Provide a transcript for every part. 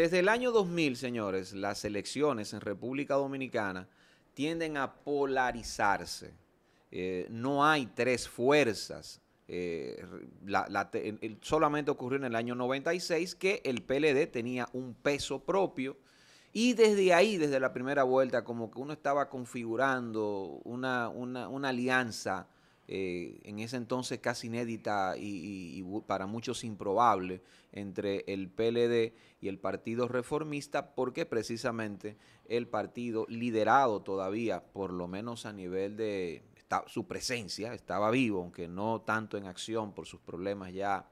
Desde el año 2000, señores, las elecciones en República Dominicana tienden a polarizarse. Eh, no hay tres fuerzas. Eh, solamente ocurrió en el año 96 que el PLD tenía un peso propio y desde ahí, desde la primera vuelta, como que uno estaba configurando una, una alianza eh, en ese entonces casi inédita y, para muchos improbable entre el PLD y el Partido Reformista, porque precisamente el partido liderado todavía, por lo menos a nivel de su presencia, estaba vivo, aunque no tanto en acción por sus problemas ya,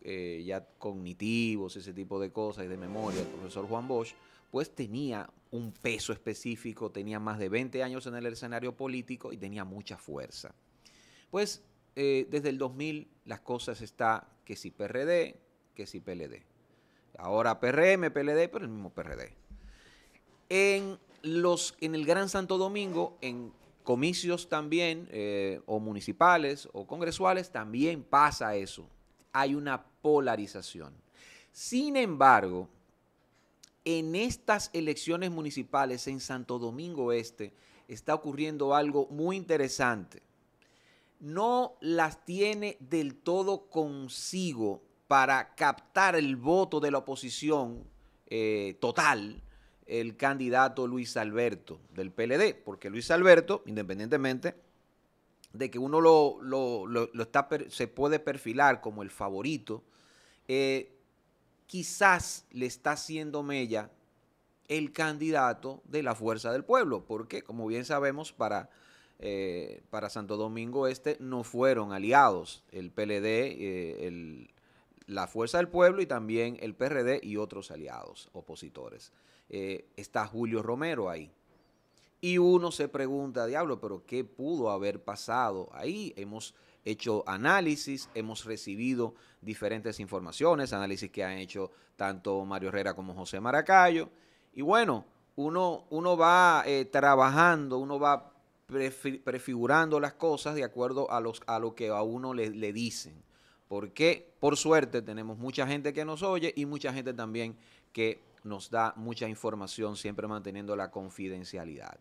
eh, ya cognitivos, ese tipo de cosas y de memoria, el profesor Juan Bosch, pues tenía un peso específico, tenía más de 20 años en el escenario político y tenía mucha fuerza. Pues eh, desde el 2000 las cosas está que si PRD, que si PLD. Ahora PRM, PLD, pero el mismo PRD. En, los, en el Gran Santo Domingo, en comicios también, eh, o municipales o congresuales, también pasa eso. Hay una polarización. Sin embargo, en estas elecciones municipales en Santo Domingo Este está ocurriendo algo muy interesante no las tiene del todo consigo para captar el voto de la oposición eh, total el candidato Luis Alberto del PLD, porque Luis Alberto, independientemente de que uno lo, está, se puede perfilar como el favorito, eh, quizás le está haciendo mella el candidato de la fuerza del pueblo, porque como bien sabemos, para eh, para Santo Domingo Este no fueron aliados, el PLD, eh, la Fuerza del Pueblo y también el PRD y otros aliados opositores. Eh, está Julio Romero ahí. Y uno se pregunta, diablo, pero ¿qué pudo haber pasado ahí? Hemos hecho análisis, hemos recibido diferentes informaciones, análisis que han hecho tanto Mario Herrera como José Maracayo. Y bueno, uno, uno va trabajando, uno va prefigurando las cosas de acuerdo a, a lo que a uno le, le dicen. Porque, por suerte, tenemos mucha gente que nos oye y mucha gente también que nos da mucha información, siempre manteniendo la confidencialidad.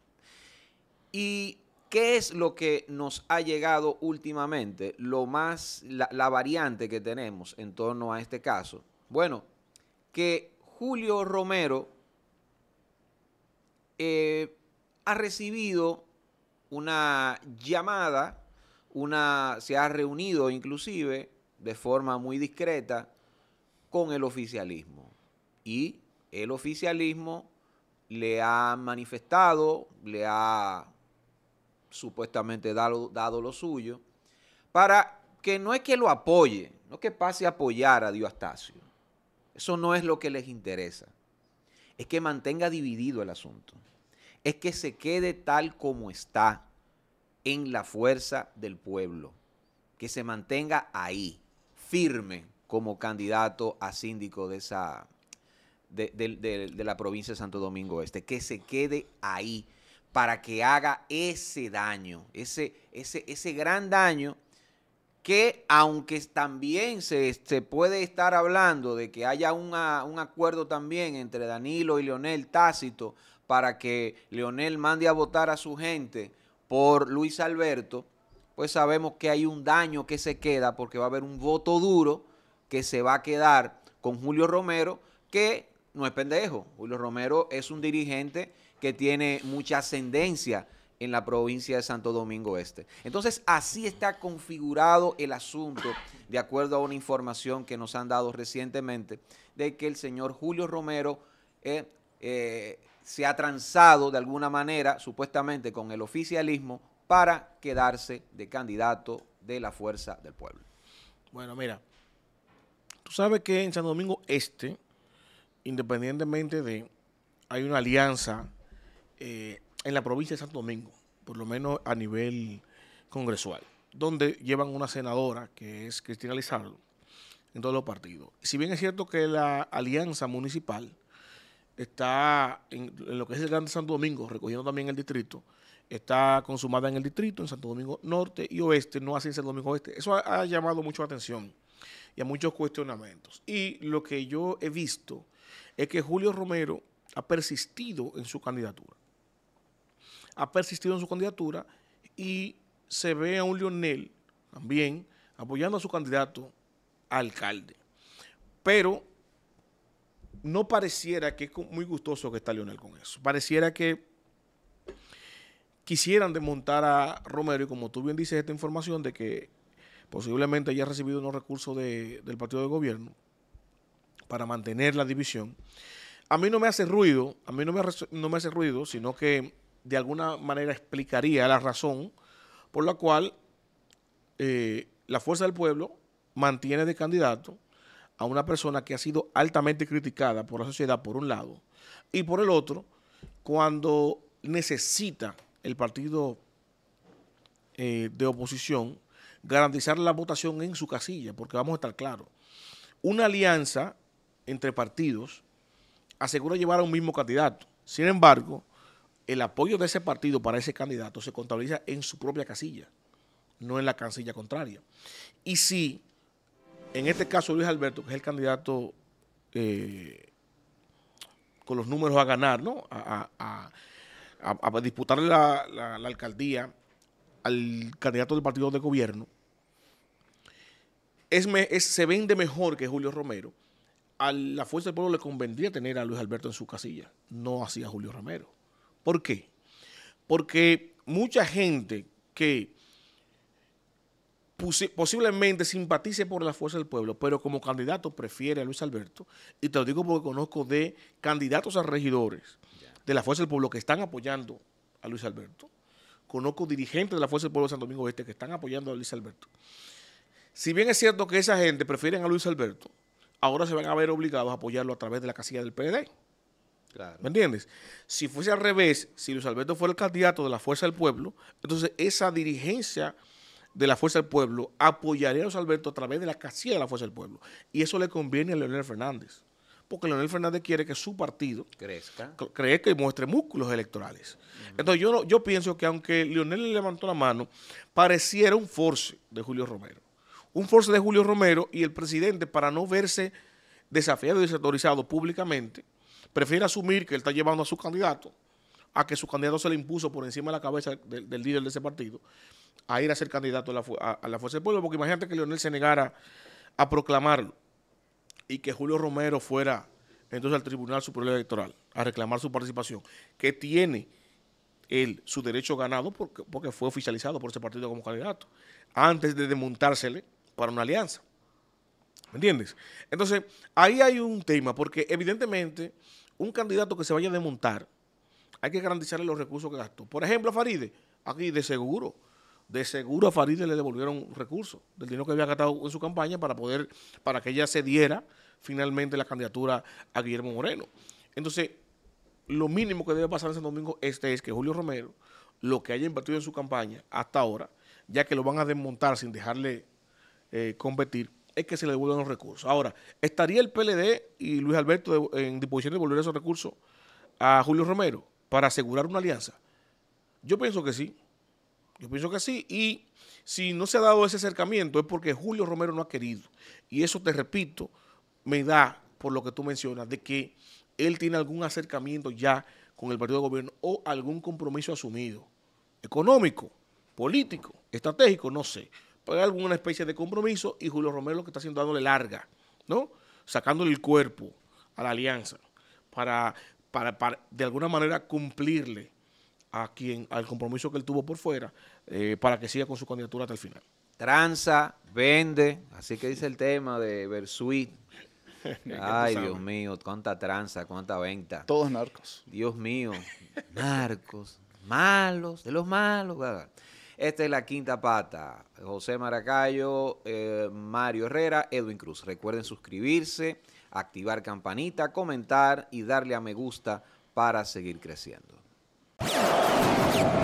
¿Y qué es lo que nos ha llegado últimamente? Lo más, la, variante que tenemos en torno a este caso. Bueno, que Julio Romero eh, ha recibido una llamada, una, se ha reunido inclusive de forma muy discreta con el oficialismo. Y el oficialismo le ha manifestado, le ha supuestamente dado, lo suyo, para que no es que lo apoye, no que pase a apoyar a Diostasio, Eso no es lo que les interesa. Es que mantenga dividido el asunto es que se quede tal como está en la fuerza del pueblo, que se mantenga ahí, firme como candidato a síndico de esa de, la provincia de Santo Domingo Este, que se quede ahí para que haga ese daño, ese, ese, ese gran daño que aunque también se, se, puede estar hablando de que haya un acuerdo también entre Danilo y Leonel Tácito para que Leonel mande a votar a su gente por Luis Alberto, pues sabemos que hay un daño que se queda porque va a haber un voto duro que se va a quedar con Julio Romero, que no es pendejo. Julio Romero es un dirigente que tiene mucha ascendencia en la provincia de Santo Domingo Este. Entonces, así está configurado el asunto, de acuerdo a una información que nos han dado recientemente, de que el señor Julio Romero eh, eh, se ha transado de alguna manera, supuestamente con el oficialismo, para quedarse de candidato de la fuerza del pueblo. Bueno, mira, tú sabes que en Santo Domingo Este, independientemente de, hay una alianza eh, en la provincia de Santo Domingo, por lo menos a nivel congresual, donde llevan una senadora que es Cristina Lizardo en todos los partidos. Si bien es cierto que la alianza municipal está en, lo que es el Gran Santo Domingo, recogiendo también el distrito, está consumada en el distrito, en Santo Domingo Norte y Oeste, no así en Santo Domingo Oeste. Eso ha, llamado mucho atención y a muchos cuestionamientos. Y lo que yo he visto es que Julio Romero ha persistido en su candidatura. Ha persistido en su candidatura y se ve a un Lionel también apoyando a su candidato a alcalde. Pero no pareciera que es muy gustoso que está Lionel con eso. Pareciera que quisieran desmontar a Romero y como tú bien dices esta información de que posiblemente haya recibido unos recursos del partido de gobierno para mantener la división. A mí no me hace ruido, a mí no me, no me hace ruido, sino que de alguna manera explicaría la razón por la cual eh, la Fuerza del Pueblo mantiene de candidato a una persona que ha sido altamente criticada por la sociedad, por un lado, y por el otro, cuando necesita el partido eh, de oposición garantizar la votación en su casilla, porque vamos a estar claros, una alianza entre partidos asegura llevar a un mismo candidato. Sin embargo, el apoyo de ese partido para ese candidato se contabiliza en su propia casilla, no en la casilla contraria. Y si en este caso Luis Alberto, que es el candidato eh, con los números a ganar, ¿no? A, disputar la, alcaldía al candidato del partido de gobierno, se vende mejor que Julio Romero. A la Fuerza del Pueblo le convendría tener a Luis Alberto en su casilla, no así Julio Romero. ¿Por qué? Porque mucha gente que posiblemente simpatice por la fuerza del pueblo, pero como candidato prefiere a Luis Alberto, y te lo digo porque conozco de candidatos a regidores de la fuerza del pueblo que están apoyando a Luis Alberto, conozco dirigentes de la fuerza del pueblo de San Domingo Este que están apoyando a Luis Alberto. Si bien es cierto que esa gente prefieren a Luis Alberto, ahora se van a ver obligados a apoyarlo a través de la casilla del PLD. ¿Me entiendes? Si fuese al revés, si Luis Alberto fuera el candidato de la fuerza del pueblo, entonces esa dirigencia de la Fuerza del Pueblo apoyaría a los Alberto a través de la casilla de la Fuerza del Pueblo. Y eso le conviene a Leonel Fernández, porque Leonel Fernández quiere que su partido crezca, cree y muestre músculos electorales. Entonces yo, yo pienso que aunque Leonel le levantó la mano, pareciera un force de Julio Romero. Un force de Julio Romero y el presidente, para no verse desafiado y desautorizado públicamente, prefiere asumir que él está llevando a su candidato a que su candidato se le impuso por encima de la cabeza del líder de ese partido a ir a ser candidato a la, Fuerza del Pueblo, porque imagínate que Leonel se negara a proclamarlo y que Julio Romero fuera entonces al Tribunal Superior Electoral a reclamar su participación, que tiene él su derecho ganado porque, porque fue oficializado por ese partido como candidato, antes de desmontársele para una alianza. ¿Me entiendes? Entonces, ahí hay un tema, porque evidentemente un candidato que se vaya a desmontar, hay que garantizarle los recursos que gastó. Por ejemplo, Faride, aquí de seguro, de seguro a Farideh le devolvieron recursos del dinero que había gastado en su campaña para poder, para que ella se diera finalmente la candidatura a Guillermo Moreno. Entonces, lo mínimo que debe pasar ese Domingo este es que Julio Romero, lo que haya invertido en su campaña hasta ahora, ya que lo van a desmontar sin dejarle eh, competir, es que se le devuelvan los recursos. Ahora, ¿estaría el PLD y Luis Alberto en disposición de devolver esos recursos a Julio Romero para asegurar una alianza? Yo pienso que sí. Yo pienso que sí. Y si no se ha dado ese acercamiento es porque Julio Romero no ha querido. Y eso, te repito, me da, por lo que tú mencionas, de que él tiene algún acercamiento ya con el partido de gobierno o algún compromiso asumido, económico, político, estratégico, no sé. Pero alguna especie de compromiso y Julio Romero lo que está haciendo dándole larga, ¿no? Sacándole el cuerpo a la alianza para de alguna manera cumplirle a quien, al compromiso que él tuvo por fuera, eh, para que siga con su candidatura hasta el final. Tranza, vende, así que dice el tema de Versuit. Ay, Dios mío, cuánta tranza, cuánta venta. Todos narcos. Dios mío, narcos, malos, de los malos. Esta es la quinta pata. José Maracayo, eh, Mario Herrera, Edwin Cruz. Recuerden suscribirse, activar campanita, comentar y darle a me gusta para seguir creciendo. Thank you.